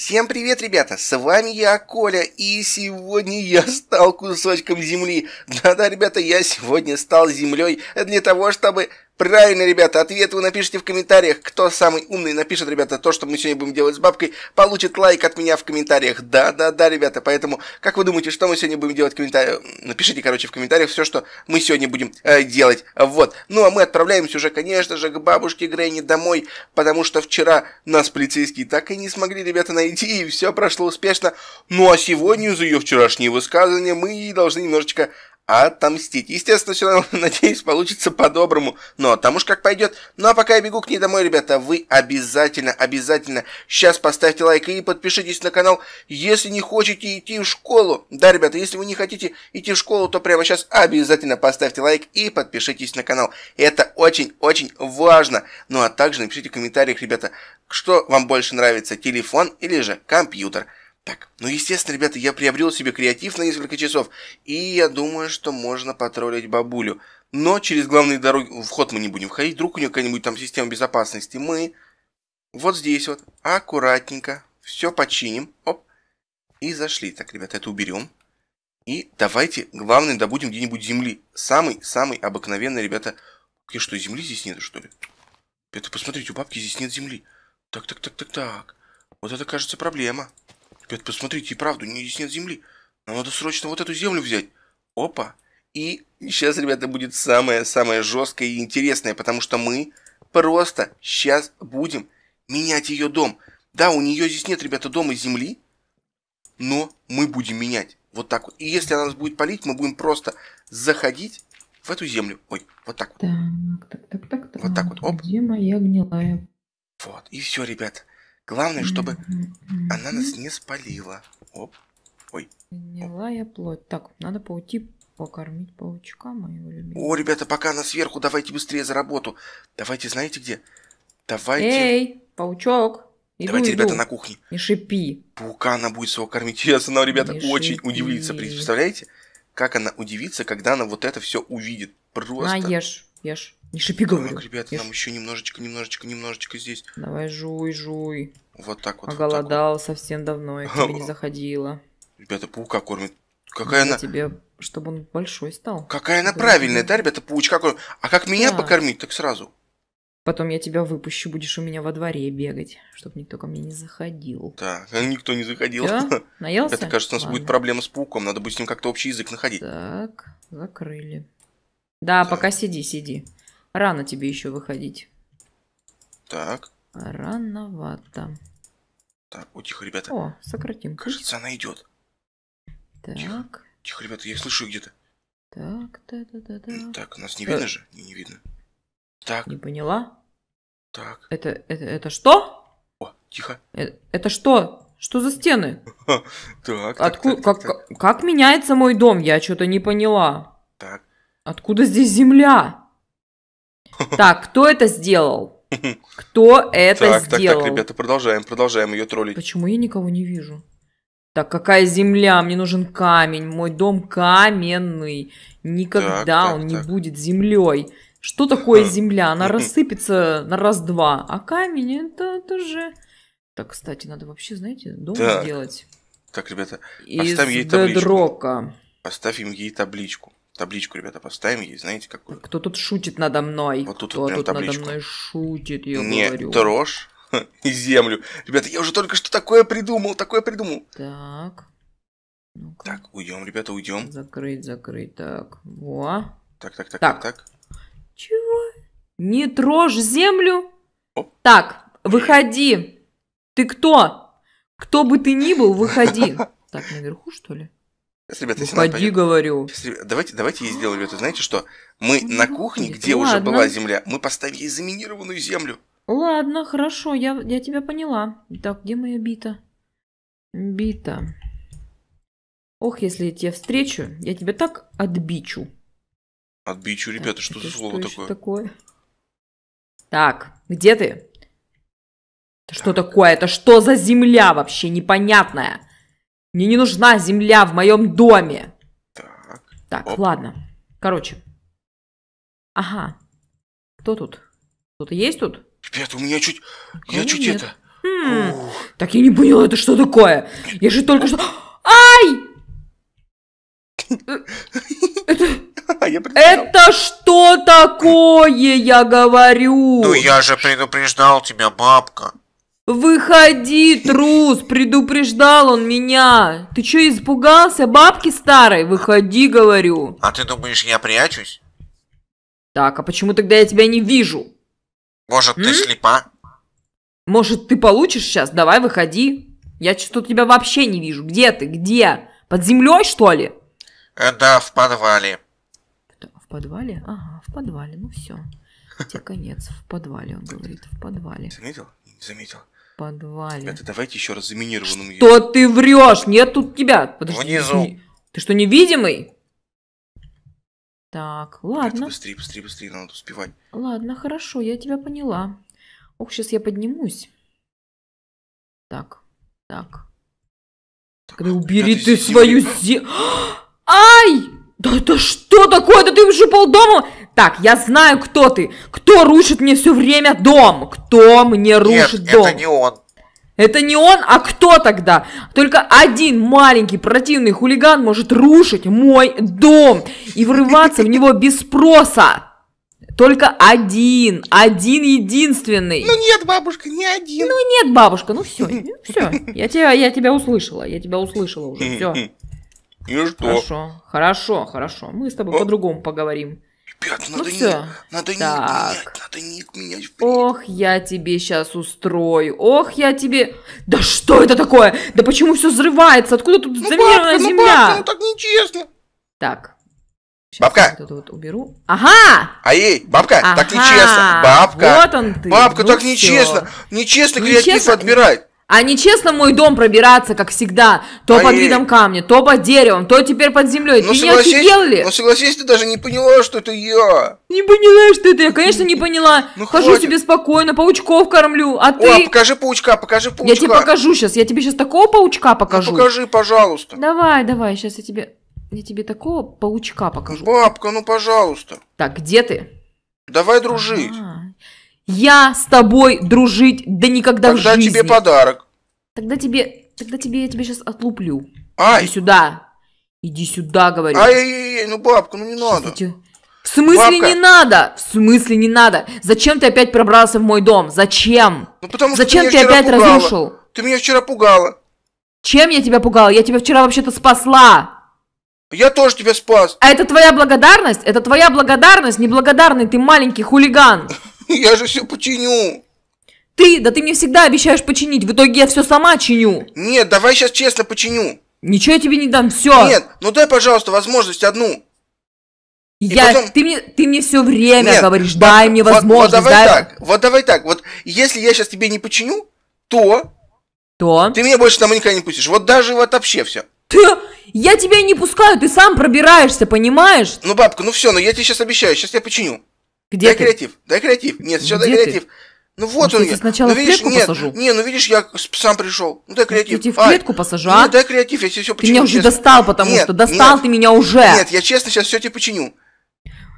Всем привет, ребята! С вами я, Коля, и сегодня я стал кусочком земли. Да-да, ребята, я сегодня стал землей для того, чтобы Правильно, ребята, ответ вы напишите в комментариях. Кто самый умный напишет, ребята, то, что мы сегодня будем делать с бабкой, получит лайк от меня в комментариях. Да, да, да, ребята, поэтому, как вы думаете, что мы сегодня будем делать в комментариях? Напишите, короче, в комментариях все, что мы сегодня будем э, делать. Вот. Ну, а мы отправляемся уже, конечно же, к бабушке Грэнни домой, потому что вчера нас полицейские так и не смогли, ребята, найти, и все прошло успешно. Ну, а сегодня за ее вчерашние высказывания мы должны немножечко отомстить. Естественно, все надеюсь, получится по-доброму, но там уж как пойдет. Ну а пока я бегу к ней домой, ребята, вы обязательно, обязательно сейчас поставьте лайк и подпишитесь на канал, если не хотите идти в школу. Да, ребята, если вы не хотите идти в школу, то прямо сейчас обязательно поставьте лайк и подпишитесь на канал. Это очень-очень важно. Ну а также напишите в комментариях, ребята, что вам больше нравится, телефон или же компьютер. Так, ну естественно, ребята, я приобрел себе креатив на несколько часов, и я думаю, что можно потроллить бабулю. Но через главные дороги, вход мы не будем входить, вдруг у нее какая-нибудь там система безопасности. Мы вот здесь вот аккуратненько все починим, оп, и зашли. Так, ребята, это уберем. И давайте, главное, добудем где-нибудь земли. Самый-самый обыкновенный, ребята... И что, земли здесь нету, что ли? Это посмотрите, у бабки здесь нет земли. Так, так, так, так, так. Вот это, кажется, проблема. Пет, посмотрите, и правду, не здесь нет земли. Нам надо срочно вот эту землю взять. Опа. И сейчас, ребята, будет самое-самое жесткое и интересное, потому что мы просто сейчас будем менять ее дом. Да, у нее здесь нет, ребята, дома земли, но мы будем менять. Вот так вот. И если она нас будет палить, мы будем просто заходить в эту землю. Ой, вот так вот. Так, так, так, так, так. Вот так вот. Оп. Где моя гнилая? Вот. И все, ребят. Главное, чтобы она нас не спалила. Оп. Ой. Гнилая плоть. Так, надо пойти покормить паучка моего любимого. О, ребята, пока она сверху, давайте быстрее за работу. Давайте, знаете где? Давайте... Эй, паучок. Иду, давайте, иду. ребята, на кухне. Не шипи. Паука она будет его кормить. Сейчас она, ребята, Не очень шипи. удивится. Представляете, как она удивится, когда она вот это все увидит. Просто... На, ешь, ешь. Не шипи, говорю. Так, ребята, ешь. нам еще немножечко, немножечко, немножечко здесь. Давай, жуй, жуй. Вот так вот. Оголодал вот совсем давно, и к тебе не заходила. Ребята, паука кормит. Какая она... тебе, чтобы он большой стал. Какая она правильная, да, ребята, паучка кормит. А как меня покормить, так сразу. Потом я тебя выпущу, будешь у меня во дворе бегать, чтобы никто ко мне не заходил. Так, никто не заходил. Всё? Наелся? Это, кажется, у нас Ладно. будет проблема с пауком, надо будет с ним как-то общий язык находить. Так, закрыли. Да, так. пока сиди, сиди. Рано тебе еще выходить. Так. Рановато. Так, вот тихо, ребята. О, сократим. Кажется, она идет. Так. Тихо, тихо ребята, я слышу где-то. Так, да, да, да, да. Так, нас не э. видно же? Не, не видно. Так. Не поняла? Так. Это, это, это что? О, тихо. Это, это что? Что за стены? Так. Откуда? Как, как меняется мой дом? Я что-то не поняла. Так. Откуда здесь земля? Так, кто это сделал? Кто это так, сделал? Так, так, ребята, продолжаем, продолжаем ее троллить. Почему я никого не вижу? Так, какая земля? Мне нужен камень. Мой дом каменный. Никогда так, так, он не будет землей. Что такое хм. земля? Она рассыпется на раз-два. А камень это, это же... Так, кстати, надо вообще, знаете, дом так. сделать. Так, ребята, Из оставь ей табличку. Бедрока. Оставь им ей табличку табличку, ребята, поставим ей, знаете, какую. Кто тут шутит надо мной? Вот тут Кто вот прям тут табличку. надо мной шутит, я Не говорю. трожь и землю. Ребята, я уже только что такое придумал, такое придумал. Так. ну Так, уйдем, ребята, уйдем. Закрыть, закрыть, так. Во. Так, так, так, так, так. Чего? Не трожь землю. Оп. Так, выходи. Ты кто? Кто бы ты ни был, выходи. Так, наверху, что ли? Сейчас, ребята, если Поди, надо, говорю. давайте, давайте я сделаю это. Знаете что? Мы ну, на кухне, будет. где Ладно. уже была земля, мы поставили заминированную землю. Ладно, хорошо, я, я тебя поняла. Так, где моя бита? Бита. Ох, если я тебя встречу, я тебя так отбичу. Отбичу, ребята, так, что за слово что такое? такое? Так, где ты? Это что такое? Это что за земля вообще непонятная? Мне не нужна земля в моем доме. Так, так ладно. Короче. Ага. Кто тут? Кто-то есть тут? Пипец, у меня чуть... Кого я чуть нет. это... Хм. Так я не поняла, это что такое? Я же только что... Ай! Э, это... Это что такое, я говорю? Ну я же предупреждал тебя, бабка. «Выходи, трус! Предупреждал он меня! Ты что испугался бабки старой? Выходи, говорю!» «А ты думаешь, я прячусь?» «Так, а почему тогда я тебя не вижу?» «Может, М? ты слепа?» «Может, ты получишь сейчас? Давай, выходи!» «Я что-то тебя вообще не вижу. Где ты? Где? Под землей, что ли?» э, «Да, в подвале». «В подвале? Ага, в подвале. Ну все. Тебе конец. В подвале, он говорит. В подвале». Заметил? Заметил подвале. Это давайте еще раз заминированным. Что есть. ты врешь? Нет тут тебя. Подожди. Внизу. Ты, ты что, невидимый? Так, ладно. Блин, быстрее, быстрее, быстрее, надо успевать. Ладно, хорошо, я тебя поняла. Ох, сейчас я поднимусь. Так, так. так убери ты свою землю. Ай! Да это что такое? Да ты уже полдома! Так, я знаю, кто ты. Кто рушит мне все время дом? Кто мне рушит Нет, дом? это не он. Это не он, а кто тогда? Только один маленький противный хулиган может рушить мой дом и врываться в него без спроса. Только один, один единственный. Ну нет, бабушка, не один. Ну нет, бабушка, ну все, все. Я тебя, я тебя услышала, я тебя услышала уже, все. И что? Хорошо, хорошо, хорошо. Мы с тобой по-другому поговорим. Ребят, ну надо, ну, ник, все. надо ник менять, надо ник менять. Вперед. Ох, я тебе сейчас устрою, ох, я тебе... Да что это такое? Да почему все взрывается? Откуда тут ну, заминированная ну, земля? Ну, бабка, ну так нечестно. Так. Сейчас бабка! Вот это вот уберу. Ага! А ей, бабка, ага! так нечестно. Бабка! Вот он ты. Бабка, ну так все. нечестно. Нечестно, ну, нечестно креатив отбирать. А нечестно в мой дом пробираться, как всегда, то Они... под видом камня, то под деревом, то теперь под землей. Ну, ты не офигел ли? Ну согласись, ты даже не поняла, что это я. Не поняла, что это я, конечно, не ну, поняла. Ну, Хожу хватит. себе спокойно, паучков кормлю, а ты... О, покажи паучка, покажи паучка. Я тебе покажу сейчас, я тебе сейчас такого паучка ну, покажу. Ну, покажи, пожалуйста. Давай, давай, сейчас я тебе... Я тебе такого паучка ну, покажу. Бабка, ну пожалуйста. Так, где ты? Давай дружить. А-а-а. Я с тобой дружить да никогда Тогда в жизни. тебе подарок. Тогда тебе, тогда тебе я тебе сейчас отлуплю. Ай. Иди сюда. Иди сюда, говорю. Ай-яй-яй, ну бабка, ну не сейчас надо. Эти... В смысле Бабка. не надо? В смысле не надо? Зачем ты опять пробрался в мой дом? Зачем? Ну потому что Зачем ты, меня ты опять пугала. разрушил? Ты меня вчера пугала. Чем я тебя пугала? Я тебя вчера вообще-то спасла. Я тоже тебя спас. А это твоя благодарность? Это твоя благодарность? Неблагодарный ты маленький хулиган. Я же все починю. Ты, да ты мне всегда обещаешь починить, в итоге я все сама чиню. Нет, давай сейчас честно починю. Ничего я тебе не дам, все. Нет, ну дай, пожалуйста, возможность одну. Я, потом... ты, мне, ты мне все время Нет, говоришь, вот, дай мне возможность. Вот, вот давай дай... так, вот давай так, вот если я сейчас тебе не починю, то... То? Ты меня больше там никогда не пустишь, вот даже вот вообще все. Ты, я тебя не пускаю, ты сам пробираешься, понимаешь? Ну, бабка, ну все, ну я тебе сейчас обещаю, сейчас я починю. Где дай ты? креатив, дай креатив. Нет, все, Где дай креатив. Ну вот Может, он я. Сначала ну, видишь, в клетку нет, посажу. Не, ну видишь, я сам пришел. Ну дай ну, креатив. Я тебе в клетку ну, ну, а, посажу, а? Ну дай креатив, я тебе все починю. Ты меня уже честно. достал, потому нет, что достал нет, ты меня уже. Нет, я честно сейчас все тебе починю.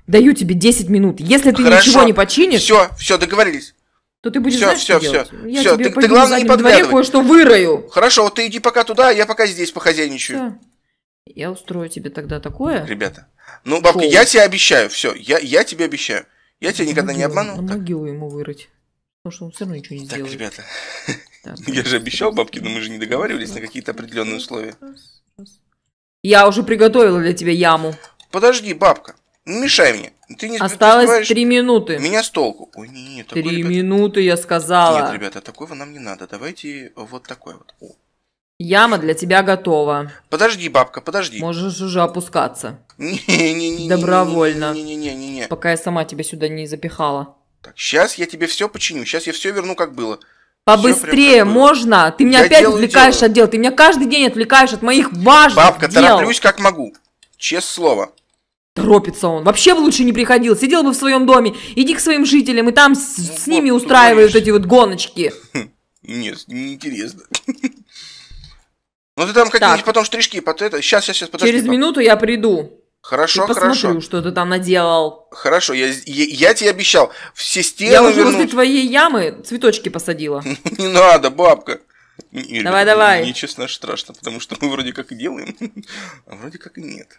Даю тебе 10 минут. Если ты Хорошо. ничего не починишь... Все, все, договорились. То ты будешь все, знаешь, все, что все, делать? Все, я все. Тебе ты, ты главное не подглядывай. кое-что вырою. Хорошо, вот ты иди пока туда, я пока здесь похозяйничаю. Все. Я устрою тебе тогда такое. Ребята, ну, бабка, я тебе обещаю, все, я, я тебе обещаю. Я тебя никогда не обману. На могилу ему вырыть. Потому что он все равно ничего не так, сделает. Ребята, так, ребята, я же обещал бабки, но мы же не договаривались на какие-то определенные условия. Я уже приготовила для тебя яму. Подожди, бабка, не мешай мне. Ты не Осталось три минуты. Меня с толку. Ой, не, не, такой, Три ребята... минуты, я сказала. Нет, ребята, такого нам не надо. Давайте вот такой вот. О, Яма для тебя готова. Подожди, бабка, подожди. Можешь уже опускаться. Не-не-не. Добровольно. Не-не-не-не. Пока я сама тебя сюда не запихала. Так, сейчас я тебе все починю, сейчас я все верну, как было. Побыстрее, как было. можно? Ты меня я опять делаю, отвлекаешь делаю. от дел. Ты меня каждый день отвлекаешь от моих важных Бабка, дел. тороплюсь как могу. Честное слово. Торопится он. Вообще бы лучше не приходил. Сидел бы в своем доме. Иди к своим жителям и там с, ну, с ними устраивают эти вот гоночки. Нет, неинтересно. Ну ты там какие-нибудь потом штришки под это. Сейчас, сейчас, сейчас, подожди. Через минуту я приду. Хорошо, ты хорошо. Посмотрю, что ты там наделал. Хорошо, я, я, я тебе обещал. Все стены Я уже вернусь. возле твоей ямы цветочки посадила. Не надо, бабка. Давай, давай. Мне, честно, страшно, потому что мы вроде как и делаем, а вроде как и нет.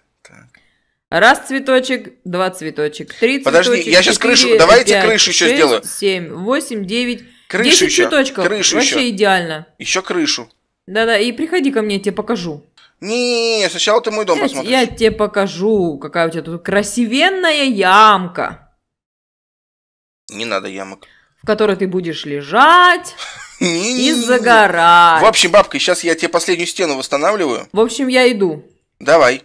Раз цветочек, два цветочек, три Подожди, цветочек. Подожди, я сейчас крышу, давайте крышу еще сделаю. Семь, восемь, девять. крышу 10 еще, цветочков. Крышу Вообще идеально. Еще крышу. Да-да, и приходи ко мне, я тебе покажу. не сначала ты мой дом я, посмотришь. Я тебе покажу, какая у тебя тут красивенная ямка. Не надо ямок. В которой ты будешь лежать и загорать. В общем, бабка, сейчас я тебе последнюю стену восстанавливаю. В общем, я иду. Давай.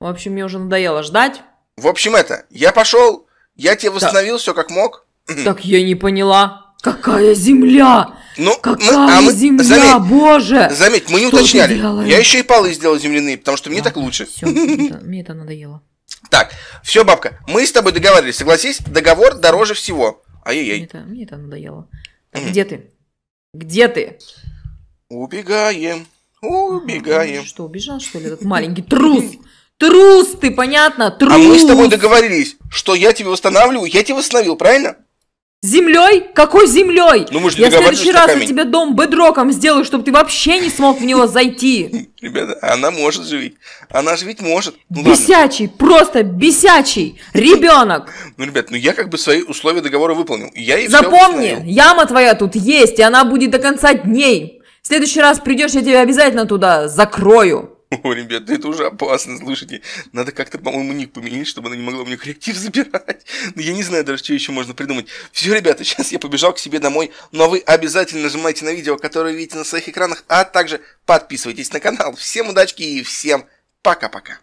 В общем, мне уже надоело ждать. В общем, это, я пошел, я тебе восстановил все как мог. Так я не поняла. Какая земля! Ну, Какая мы, а мы, земля, заметь, боже! Заметь, мы не что уточняли. Я еще и полы сделал земляные, потому что мне а, так лучше. Все, мне это надоело. Так, все, бабка, мы с тобой договорились. согласись? Договор дороже всего. Ай-яй-яй. Мне это, надоело. где ты? Где ты? Убегаем, убегаем. что, убежал, что ли, этот маленький трус? Трус ты, понятно? Трус! А мы с тобой договорились, что я тебе восстанавливаю, я тебя восстановил, правильно? Землей? Какой землей? Ну, мы же Я в следующий раз камень. я тебе дом бедроком сделаю, чтобы ты вообще не смог в него зайти. Ребята, она может жить. Она же ведь может. Ну, бесячий, ладно. просто бесячий ребенок. Ну, ребят, ну я как бы свои условия договора выполнил. Я и Запомни, яма твоя тут есть, и она будет до конца дней. В следующий раз придешь, я тебя обязательно туда закрою. О, ребят, это уже опасно, слушайте. Надо как-то, по-моему, ник поменять, чтобы она не могла у меня коллектив забирать. Но ну, я не знаю даже, что еще можно придумать. Все, ребята, сейчас я побежал к себе домой. Но вы обязательно нажимайте на видео, которое видите на своих экранах, а также подписывайтесь на канал. Всем удачки и всем пока-пока.